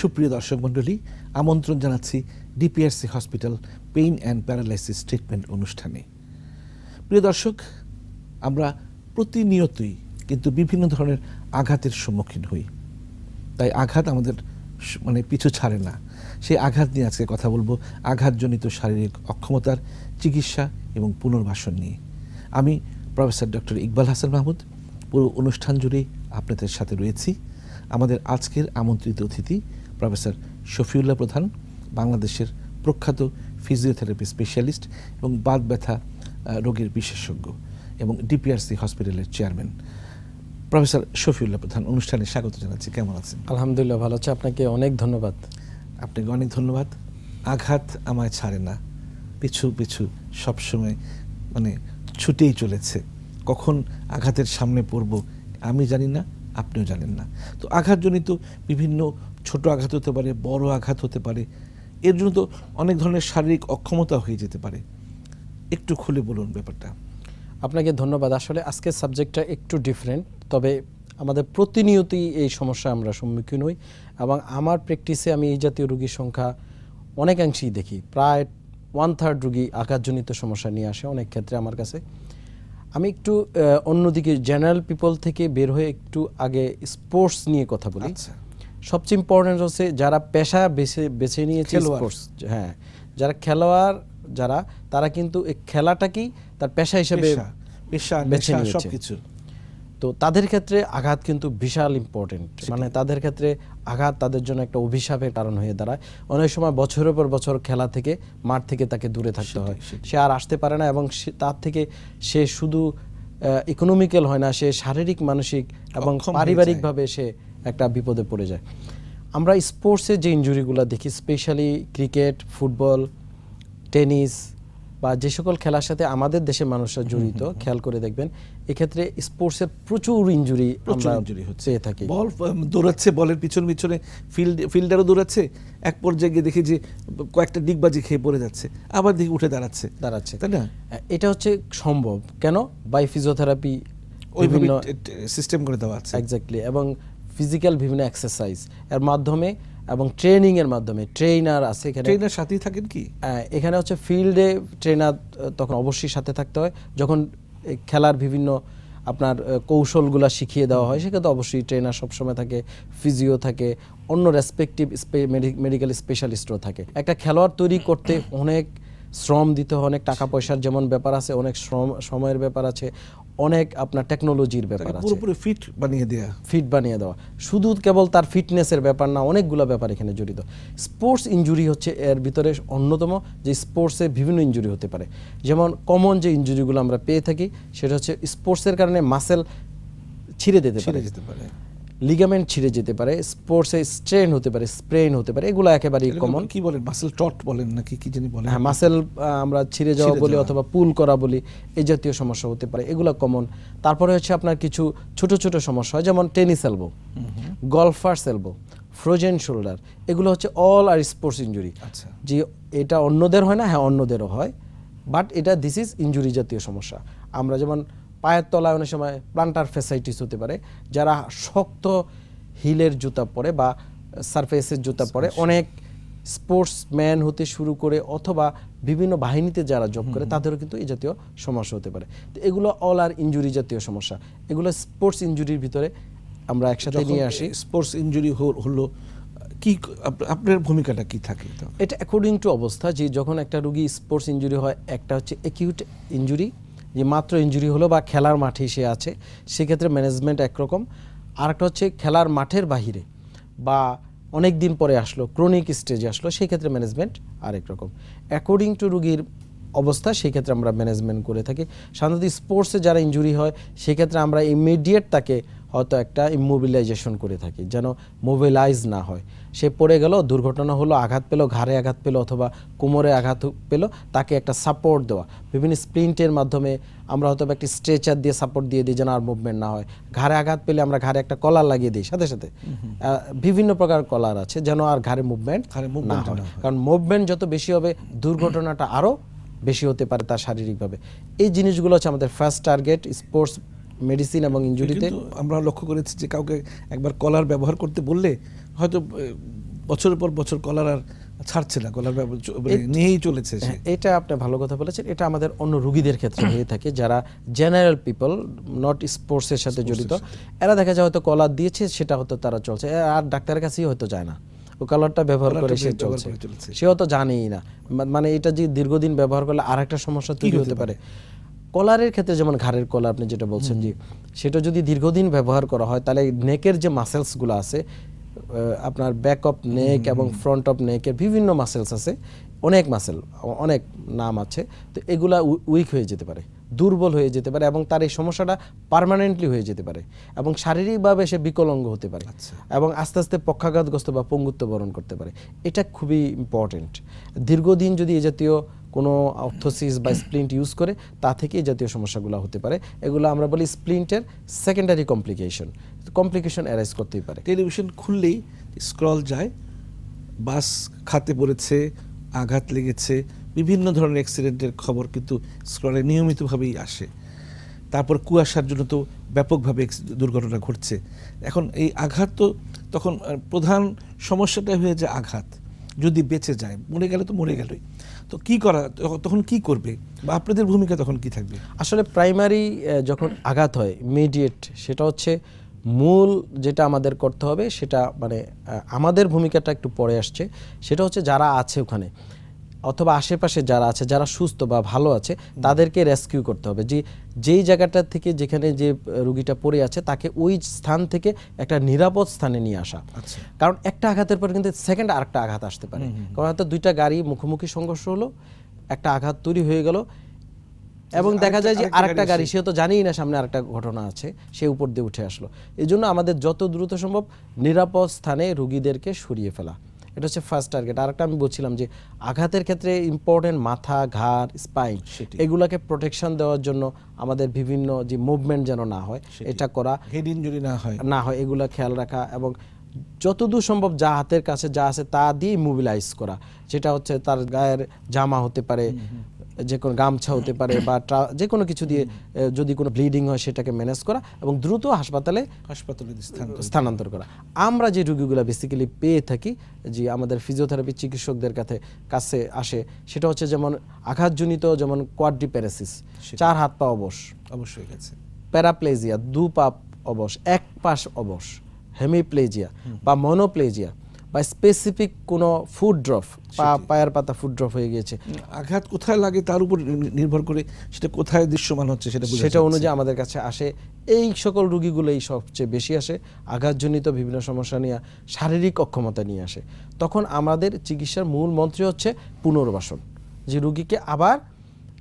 সুপ্রিয় দর্শক মণ্ডলী আমন্ত্রণ জানাচ্ছি DPRC hospital pain and paralysis treatment অনুষ্ঠানে প্রিয় দর্শক আমরা প্রতিনিয়তই কিন্তু বিভিন্ন ধরনের আঘাতের সম্মুখীন হই তাই আঘাত আমাদের মানে পিছু ছাড়ে না সেই আঘাত নিয়ে আজকে কথা বলবো আঘাতজনিত শারীরিক অক্ষমতার চিকিৎসা এবং পুনর্বাসন নিয়ে আমি প্রফেসর ডক্টর ইকবাল হাসান মাহমুদ পুরো অনুষ্ঠান জুড়েই আপনাদের সাথে রয়েছি আমাদের আজকের আমন্ত্রিত অতিথি প্রফেসর শফিউল্লাহ প্রধান বাংলাদেশের প্রখ্যাত ফিজিওথেরাপি স্পেশালিস্ট এবং বাদ ব্যথা রোগের বিশেষজ্ঞ এবং ডিপিআরসি হসপিটালের চেয়ারম্যান প্রফেসর শফিউল্লাহ প্রধান অনুষ্ঠানে স্বাগত জানাচ্ছি কেমন আছেন আলহামদুলিল্লাহ ভালো আছে আপনাকে অনেক ধন্যবাদ আপনাকে অনেক ধন্যবাদ আঘাত আমায় ছাড়ে না পিছু পিছু সবসময় মানে ছুটেই চলেছে কখন আঘাতের সামনে পড়ব আমি জানি না আপনিও জানেন না তো আঘাতজনিত বিভিন্ন ছোট আঘাত হতে পারে বড় আঘাত হতে পারে এর জন্য তো অনেক ধরনের শারীরিক অক্ষমতা হয়ে যেতে পারে একটু খুলে বলুন ব্যাপারটা আপনাকে ধন্যবাদ আসলে আজকের সাবজেক্টটা একটু ডিফারেন্ট তবে আমাদের প্রতিনিয়তই এই সমস্যা আমরা সম্মুখীন হই এবং আমার প্র্যাকটিসে আমি এই জাতীয় রুগীর সংখ্যা অনেকাংশেই দেখি প্রায় ওয়ান থার্ড রুগী আঘাতজনিত সমস্যা নিয়ে আসে অনেক ক্ষেত্রে আমার কাছে আমি একটু অন্যদিকে জেনারেল পিপল থেকে বের হয়ে একটু আগে স্পোর্টস নিয়ে কথা বলি আচ্ছা। সবচেয়ে ইম্পর্টেন্ট হচ্ছে যারা পেশা বেছে বেছে নিয়েছে হ্যাঁ যারা খেলোয়াড় যারা তারা কিন্তু এই খেলাটাকেই তার পেশা হিসেবে বেছে তো তাদের ক্ষেত্রে আঘাত কিন্তু বিশাল ইম্পর্টেন্ট মানে তাদের ক্ষেত্রে আঘাত তাদের জন্য একটা অভিশাপের কারণ হয়ে দাঁড়ায় অনেক সময় বছরের পর বছর খেলা থেকে মাঠ থেকে তাকে দূরে থাকতে হয় সে আর আসতে পারে না এবং তার থেকে সে শুধু ইকোনমিক্যাল হয় না সে শারীরিক মানসিক এবং পারিবারিকভাবে সে একটা বিপদে পড়ে যায় আমরা স্পোর্টসে যে ইঞ্জুরিগুলো দেখি স্পেশালি ক্রিকেট ফুটবল টেনিস বা যে সকল খেলার সাথে আমাদের দেশের মানুষরা জড়িত খেয়াল করে দেখবেন এক্ষেত্রে স্পোর্টসের প্রচুর ইঞ্জুরি ইঞ্জুরি হচ্ছে থাকে বল দৌড়াচ্ছে বলের পিছনে পিছনে ফিল্ড ফিল্ডারও দৌড়াচ্ছে এক পর্যায়ে গিয়ে দেখি যে কয়েকটা ডিগবাজি খেয়ে পড়ে যাচ্ছে আবার দিকে উঠে দাঁড়াচ্ছে দাঁড়াচ্ছে তাই না এটা হচ্ছে সম্ভব কেন বাই ফিজিওথেরাপি বিভিন্ন সিস্টেম করে দেওয়া আছে এক্স্যাক্টলি এবং ফিজিক্যাল বিভিন্ন এক্সারসাইজ এর মাধ্যমে এবং ট্রেনিং এর মাধ্যমে ট্রেনার আছে এখানে ট্রেনার সাথেই থাকেন কি হ্যাঁ, এখানে হচ্ছে ফিল্ডে ট্রেনার তখন অবশ্যই সাথে থাকতে হয় যখন খেলার বিভিন্ন আপনার কৌশলগুলো শিখিয়ে দেওয়া হয় সেক্ষেত্রে অবশ্যই ট্রেনার সবসময় থাকে ফিজিও থাকে অন্য রেসপেক্টিভ মেডিকেল স্পেশালিস্টও থাকে একটা খেলোয়াড় তৈরি করতে অনেক শ্রম দিতে হয় অনেক টাকা পয়সার যেমন ব্যাপার আছে অনেক শ্রম সময়ের ব্যাপার আছে অনেক আপনার টেকনোলজির ব্যাপার আছে পুরোপুরি ফিট বানিয়ে দেওয়া ফিট বানিয়ে দেওয়া শুধু কেবল তার ফিটনেসের ব্যাপার না অনেকগুলো ব্যাপার এখানে জড়িত স্পোর্টস ইঞ্জুরি হচ্ছে এর ভিতরে অন্যতম যে স্পোর্টসে বিভিন্ন ইঞ্জুরি হতে পারে যেমন কমন যে ইঞ্জুরিগুলো আমরা পেয়ে থাকি সেটা হচ্ছে স্পোর্টসের কারণে মাসেল ছিঁড়ে দিতে পারে লিগামেন্ট ছিঁড়ে যেতে পারে স্পোর্টসে স্ট্রেন হতে পারে স্প্রেন হতে পারে এগুলো একেবারেই কমন কি বলেন মাসেল টট বলেন নাকি কি জানি বলেন হ্যাঁ মাসেল আমরা ছিঁড়ে যাওয়া বলি অথবা পুল করা বলি এই জাতীয় সমস্যা হতে পারে এগুলো কমন তারপরে হচ্ছে আপনার কিছু ছোট ছোট সমস্যা হয় যেমন tennis elbow golfer's elbow frozen shoulder এগুলো হচ্ছে অল আর স্পোর্টস ইঞ্জুরি আচ্ছা যে এটা অন্যদের হয় না হ্যাঁ অন্যদেরও হয় বাট এটা দিস ইজ ইঞ্জুরি জাতীয় সমস্যা আমরা যেমন পায়ের তলায় অনেক সময় প্লান্টার ফেসাইটিস হতে পারে যারা শক্ত হিলের জুতা পরে বা সারফেসের জুতা পরে অনেক স্পোর্টসম্যান হতে শুরু করে অথবা বিভিন্ন বাহিনীতে যারা জব করে তাদেরও কিন্তু এই জাতীয় সমস্যা হতে পারে তো এগুলো অল আর ইঞ্জুরি জাতীয় সমস্যা এগুলো স্পোর্টস ইঞ্জুরির ভিতরে আমরা একসাথে নিয়ে আসি স্পোর্টস ইঞ্জুরি হলো কি আপনার ভূমিকাটা কি থাকে এটা অ্যাকর্ডিং টু অবস্থা যে যখন একটা রুগী স্পোর্টস ইঞ্জুরি হয় একটা হচ্ছে অ্যাকিউট ইঞ্জুরি যে মাত্র ইঞ্জুরি হলো বা খেলার মাঠে সে আছে সেক্ষেত্রে ম্যানেজমেন্ট একরকম আরেকটা হচ্ছে খেলার মাঠের বাহিরে বা অনেক দিন পরে আসলো ক্রনিক স্টেজে আসলো সেই ক্ষেত্রে ম্যানেজমেন্ট আরেক রকম অ্যাকর্ডিং টু রুগীর অবস্থা সেই ক্ষেত্রে আমরা ম্যানেজমেন্ট করে থাকি সাধারণত স্পোর্টসে যারা ইঞ্জুরি হয় সেক্ষেত্রে আমরা ইমিডিয়েট তাকে হয়তো একটা ইমোবিলাইজেশন করে থাকি যেন মোবিলাইজ না হয় সে পড়ে গেল দুর্ঘটনা হলো আঘাত পেল ঘাড়ে আঘাত পেল অথবা কোমরে আঘাত পেল তাকে একটা সাপোর্ট দেওয়া বিভিন্ন স্প্রিন্টের মাধ্যমে আমরা হয়তো একটি স্ট্রেচার দিয়ে সাপোর্ট দিয়ে দিই যেন আর মুভমেন্ট না হয় ঘাড়ে আঘাত পেলে আমরা ঘাড়ে একটা কলার লাগিয়ে দিই সাথে সাথে বিভিন্ন প্রকার কলার আছে যেন আর ঘাড়ে মুভমেন্ট না হয় কারণ মুভমেন্ট যত বেশি হবে দুর্ঘটনাটা আরও বেশি হতে পারে তার শারীরিকভাবে এই জিনিসগুলো হচ্ছে আমাদের ফার্স্ট টার্গেট স্পোর্টস মেডিসিন এবং ইঞ্জুরিতে আমরা লক্ষ্য করেছি যে কাউকে একবার কলার ব্যবহার করতে বললে হয়তো বছরের পর বছর কলার আর ছাড়ছে না গলার মানে নিয়েই চলেছে হ্যাঁ, এটা আপনি ভালো কথা বলেছেন এটা আমাদের অন্য রুগীদের ক্ষেত্রে হয়ে থাকে যারা জেনারেল পিপল নট স্পোর্টসের সাথে জড়িত এরা দেখা যায় হয়তো কলার দিয়েছে সেটা হতো তারা চলছে আর ডাক্তারের কাছেই হয়তো যায় না ও কালারটা ব্যবহার করে সে চলছে সেও তো জানেই না মানে এটা যে দীর্ঘদিন ব্যবহার করলে আর একটা সমস্যা তৈরি হতে পারে কলারের ক্ষেত্রে যেমন ঘাড়ের কলার আপনি যেটা বলছেন যে সেটা যদি দীর্ঘদিন ব্যবহার করা হয় তাহলে নেকের যে মাসেলসগুলো আছে আপনার ব্যাক অফ নেক এবং ফ্রন্ট অফ নেকের বিভিন্ন মাসেলস আছে অনেক মাসেল অনেক নাম আছে তো এগুলা উইক হয়ে যেতে পারে দুর্বল হয়ে যেতে পারে এবং তার এই সমস্যাটা পারমানেন্টলি হয়ে যেতে পারে এবং শারীরিকভাবে সে বিকলঙ্গ হতে পারে আচ্ছা। এবং আস্তে আস্তে পক্ষাঘাতগ্রস্ত বা পঙ্গুত্ব বরণ করতে পারে এটা খুবই ইম্পর্টেন্ট দীর্ঘদিন যদি এ জাতীয় কোনো অর্থোসিস বা স্প্লিন্ট ইউজ করে তা থেকে এই জাতীয় সমস্যাগুলো হতে পারে এগুলো আমরা বলি স্প্লিন্টের সেকেন্ডারি কমপ্লিকেশন কমপ্লিকেশন অ্যারাইজ করতেই পারে টেলিভিশন খুললেই স্ক্রল যায় বাস খাতে পড়েছে আঘাত লেগেছে বিভিন্ন ধরনের অ্যাক্সিডেন্টের খবর কিন্তু স্ক্রলে নিয়মিতভাবেই আসে তারপর কুয়াশার জন্য তো ব্যাপকভাবে দুর্ঘটনা ঘটছে এখন এই আঘাত তো তখন প্রধান সমস্যাটা হয়ে যায় আঘাত যদি বেঁচে যায় মরে গেলে তো মরে গেলই তো কি করা তখন কি করবে বা আপনাদের ভূমিকা তখন কি থাকবে আসলে প্রাইমারি যখন আঘাত হয় ইমিডিয়েট সেটা হচ্ছে মূল যেটা আমাদের করতে হবে সেটা মানে আমাদের ভূমিকাটা একটু পরে আসছে সেটা হচ্ছে যারা আছে ওখানে অথবা আশেপাশে যারা আছে যারা সুস্থ বা ভালো আছে তাদেরকে রেস্কিউ করতে হবে যে যেই জায়গাটা থেকে যেখানে যে রুগীটা পড়ে আছে তাকে ওই স্থান থেকে একটা নিরাপদ স্থানে নিয়ে আসা আচ্ছা। কারণ একটা আঘাতের পর কিন্তু সেকেন্ড আরেকটা আঘাত আসতে পারে কারণ হয়তো দুইটা গাড়ি মুখোমুখি সংঘর্ষ হলো একটা আঘাত তৈরি হয়ে গেল এবং দেখা যায় যে আরেকটা গাড়ি সে তো জানেই না সামনে আরেকটা ঘটনা আছে সে উপর দিয়ে উঠে আসলো এই আমাদের যত দ্রুত সম্ভব নিরাপদ স্থানে রুগীদেরকে সরিয়ে ফেলা এটা হচ্ছে ফার্স্ট টার্গেট আরেকটা আমি বলছিলাম যে আঘাতের ক্ষেত্রে ইম্পর্টেন্ট মাথা ঘাড় স্পাইন এগুলাকে প্রোটেকশন দেওয়ার জন্য আমাদের বিভিন্ন যে মুভমেন্ট যেন না হয় এটা করা হেড ইঞ্জুরি না হয় না হয় এগুলা খেয়াল রাখা এবং যতদূর সম্ভব যা হাতের কাছে যা আছে তা দিয়ে মোবিলাইজ করা যেটা হচ্ছে তার গায়ের জামা হতে পারে যে কোনো গামছা হতে পারে বা যে কোনো কিছু দিয়ে যদি কোনো ব্লিডিং হয় সেটাকে ম্যানেজ করা এবং দ্রুত হাসপাতালে হাসপাতালে স্থানান্তর করা আমরা যে রুগীগুলো বেসিক্যালি পেয়ে থাকি যে আমাদের ফিজিওথেরাপি চিকিৎসকদের কাছে কাছে আসে সেটা হচ্ছে যেমন আঘাতজনিত যেমন কোয়াড্রিপ্যারাসিস চার হাত পা অবশ অবশ্যই গেছে প্যারাপ্লেজিয়া দু পা অবশ এক পাশ অবশ হেমিপ্লেজিয়া বা মনোপ্লেজিয়া বা স্পেসিফিক কোনো ফুড ড্রপ পা পায়ের পাতা ফুড ড্রপ হয়ে গিয়েছে আঘাত কোথায় লাগে তার উপর নির্ভর করে সেটা কোথায় দৃশ্যমান হচ্ছে সেটা সেটা অনুযায়ী আমাদের কাছে আসে এই সকল রুগীগুলোই সবচেয়ে বেশি আসে আঘাতজনিত বিভিন্ন সমস্যা নিয়ে শারীরিক অক্ষমতা নিয়ে আসে তখন আমাদের চিকিৎসার মূল মন্ত্রী হচ্ছে পুনর্বাসন যে রুগীকে আবার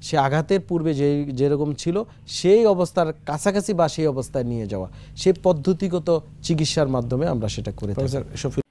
সে আঘাতের পূর্বে যে যেরকম ছিল সেই অবস্থার কাছাকাছি বা সেই অবস্থায় নিয়ে যাওয়া সেই পদ্ধতিগত চিকিৎসার মাধ্যমে আমরা সেটা করে থাকি